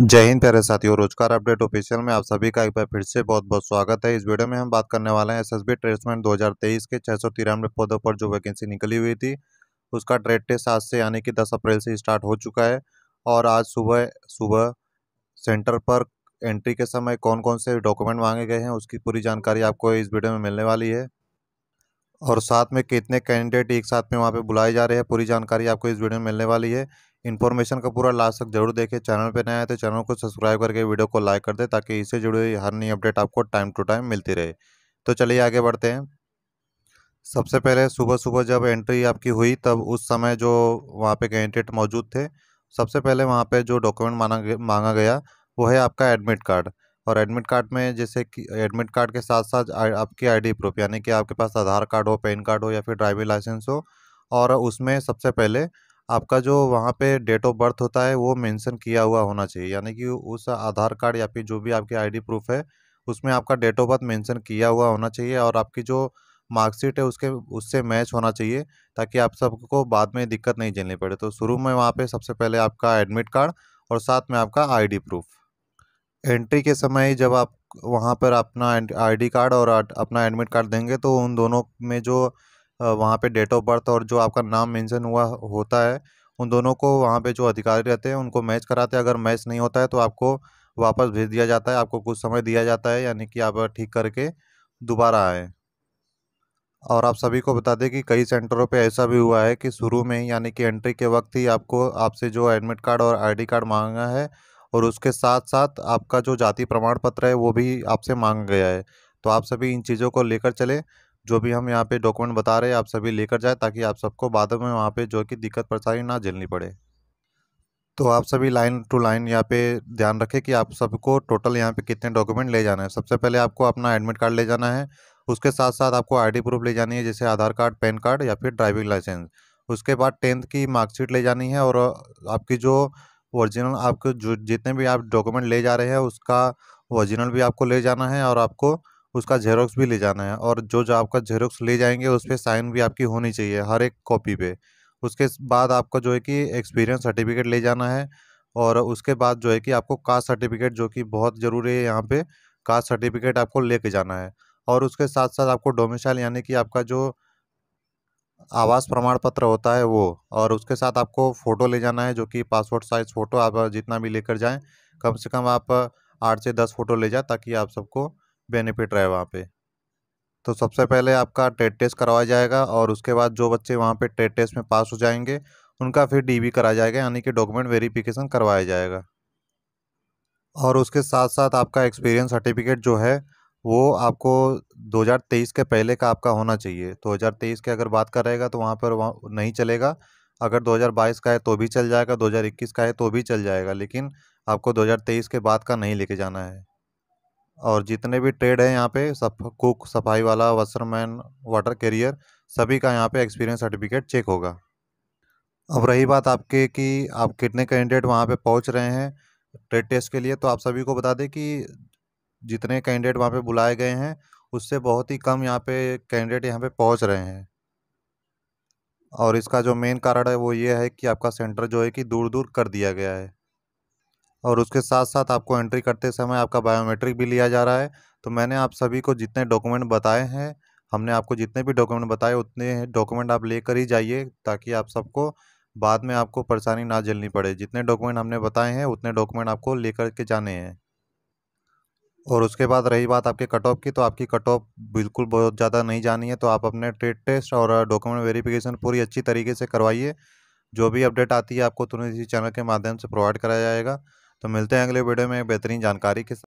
जय हिंद प्यारे साथियों रोजगार अपडेट ऑफिशियल में आप सभी का एक बार फिर से बहुत बहुत स्वागत है इस वीडियो में हम बात करने वाले हैं एसएसबी ट्रेसमेंट 2023 के छः सौ तिरानवे पदों पर जो वैकेंसी निकली हुई थी उसका ट्रेड टेस्ट आज से यानी कि 10 अप्रैल से स्टार्ट हो चुका है और आज सुबह सुबह सेंटर पर एंट्री के समय कौन कौन से डॉक्यूमेंट मांगे गए हैं उसकी पूरी जानकारी आपको इस वीडियो में मिलने वाली है और साथ में कितने कैंडिडेट एक साथ में वहाँ पे बुलाए जा रहे हैं पूरी जानकारी आपको इस वीडियो में मिलने वाली है इन्फॉर्मेशन का पूरा लास्ट तक जरूर देखें चैनल पे नए आए तो चैनल को सब्सक्राइब करके वीडियो को लाइक कर दें ताकि इससे जुड़ी हर नई अपडेट आपको टाइम टू टाइम मिलती रहे तो चलिए आगे बढ़ते हैं सबसे पहले सुबह सुबह जब एंट्री आपकी हुई तब उस समय जो वहाँ पे कैंडिडेट मौजूद थे सबसे पहले वहाँ पर जो डॉक्यूमेंट मांगा गया वो है आपका एडमिट कार्ड और एडमिट कार्ड में जैसे कि एडमिट कार्ड के साथ साथ आपकी आईडी प्रूफ यानी कि आपके पास आधार कार्ड हो पैन कार्ड हो या फिर ड्राइविंग लाइसेंस हो और उसमें सबसे पहले आपका जो वहाँ पे डेट ऑफ बर्थ होता है वो मेंशन किया हुआ होना चाहिए यानी कि उस आधार कार्ड या फिर जो भी आपकी आईडी प्रूफ है उसमें आपका डेट ऑफ बर्थ मेंशन किया हुआ होना चाहिए और आपकी जो मार्कशीट है उसके उससे मैच होना चाहिए ताकि आप सबको बाद में दिक्कत नहीं झेलनी पड़े तो शुरू में वहाँ पर सबसे पहले आपका एडमिट कार्ड और साथ में आपका डी प्रूफ एंट्री के समय जब आप वहाँ पर अपना आईडी कार्ड और अपना एडमिट कार्ड देंगे तो उन दोनों में जो वहाँ पे डेट ऑफ बर्थ और जो आपका नाम मेंशन हुआ होता है उन दोनों को वहाँ पे जो अधिकारी रहते हैं उनको मैच कराते हैं अगर मैच नहीं होता है तो आपको वापस भेज दिया जाता है आपको कुछ समय दिया जाता है यानी कि आप ठीक करके दोबारा आए और आप सभी को बता दें कि कई सेंटरों पे ऐसा भी हुआ है कि शुरू में ही यानी कि एंट्री के वक्त ही आपको आपसे जो एडमिट कार्ड और आईडी कार्ड मांगा है और उसके साथ साथ आपका जो जाति प्रमाण पत्र है वो भी आपसे मांगा गया है तो आप सभी इन चीज़ों को लेकर चले जो भी हम यहाँ पे डॉक्यूमेंट बता रहे हैं आप सभी लेकर जाए ताकि आप सबको बाद में वहाँ पे जो कि दिक्कत परेशानी ना झेलनी पड़े तो आप सभी लाइन टू लाइन यहाँ पे ध्यान रखें कि आप सबको टोटल यहाँ पे कितने डॉक्यूमेंट ले जाना है सबसे पहले आपको अपना एडमिट कार्ड ले जाना है उसके साथ साथ आपको आई प्रूफ ले जानी है जैसे आधार कार्ड पैन कार्ड या फिर ड्राइविंग लाइसेंस उसके बाद टेंथ की मार्कशीट ले जानी है और आपकी जो ओरिजिनल आपको जो जितने भी आप डॉक्यूमेंट ले जा रहे हैं उसका ओरिजिनल भी आपको ले जाना है और आपको उसका जेरोक्स भी ले जाना है और जो जो आपका जेरोक्स ले जाएंगे उस पर साइन भी आपकी होनी चाहिए हर एक कॉपी पे उसके बाद आपका जो है कि एक्सपीरियंस सर्टिफिकेट ले जाना है और उसके बाद जो है कि आपको कास्ट सर्टिफिकेट जो कि बहुत ज़रूरी है यहाँ पर कास्ट सर्टिफिकेट आपको लेके जाना है और उसके साथ साथ आपको डोमिसाइल यानी कि आपका जो आवास प्रमाण पत्र होता है वो और उसके साथ आपको फ़ोटो ले जाना है जो कि पासपोर्ट साइज़ फ़ोटो आप जितना भी लेकर जाएं कम से कम आप आठ से दस फ़ोटो ले जाएं ताकि आप सबको बेनिफिट रहे वहाँ पे तो सबसे पहले आपका टेट टेस्ट करवाया जाएगा और उसके बाद जो बच्चे वहाँ पे टेट टेस्ट में पास हो जाएंगे उनका फिर डी कराया जाएगा यानी कि डॉक्यूमेंट वेरीफिकेशन करवाया जाएगा और उसके साथ साथ आपका एक्सपीरियंस सर्टिफिकेट जो है वो आपको 2023 के पहले का आपका होना चाहिए 2023 के अगर बात करेगा तो वहाँ पर वहाँ नहीं चलेगा अगर 2022 का है तो भी चल जाएगा 2021 का है तो भी चल जाएगा लेकिन आपको 2023 के बाद का नहीं लेके जाना है और जितने भी ट्रेड हैं यहाँ पे सफ कुक सफाई वाला वस्त्रमैन वाटर कैरियर सभी का यहाँ पे एक्सपीरियंस सर्टिफिकेट चेक होगा अब रही बात आपके कि आप कितने कैंडिडेट वहाँ पर पहुँच रहे हैं ट्रेड टेस्ट के लिए तो आप सभी को बता दें कि जितने कैंडिडेट वहाँ पे बुलाए गए हैं उससे बहुत ही कम यहाँ पे कैंडिडेट यहाँ पे पहुँच रहे हैं और इसका जो मेन कारण है वो ये है कि आपका सेंटर जो है कि दूर दूर कर दिया गया है और उसके साथ साथ आपको एंट्री करते समय आपका बायोमेट्रिक भी लिया जा रहा है तो मैंने आप सभी को जितने डॉक्यूमेंट बताए हैं हमने आपको जितने भी डॉक्यूमेंट बताए उतने डॉक्यूमेंट आप लेकर ही जाइए ताकि आप सबको बाद में आपको परेशानी ना झेलनी पड़े जितने डॉक्यूमेंट हमने बताए हैं उतने डॉक्यूमेंट आपको लेकर के जाने हैं और उसके बाद रही बात आपके कट ऑफ की तो आपकी कट ऑफ बिल्कुल बहुत ज़्यादा नहीं जानी है तो आप अपने ट्रेड टेस्ट और डॉक्यूमेंट वेरिफिकेशन पूरी अच्छी तरीके से करवाइए जो भी अपडेट आती है आपको तुरंत इसी चैनल के माध्यम से प्रोवाइड कराया जाएगा तो मिलते हैं अगले वीडियो में बेहतरीन जानकारी के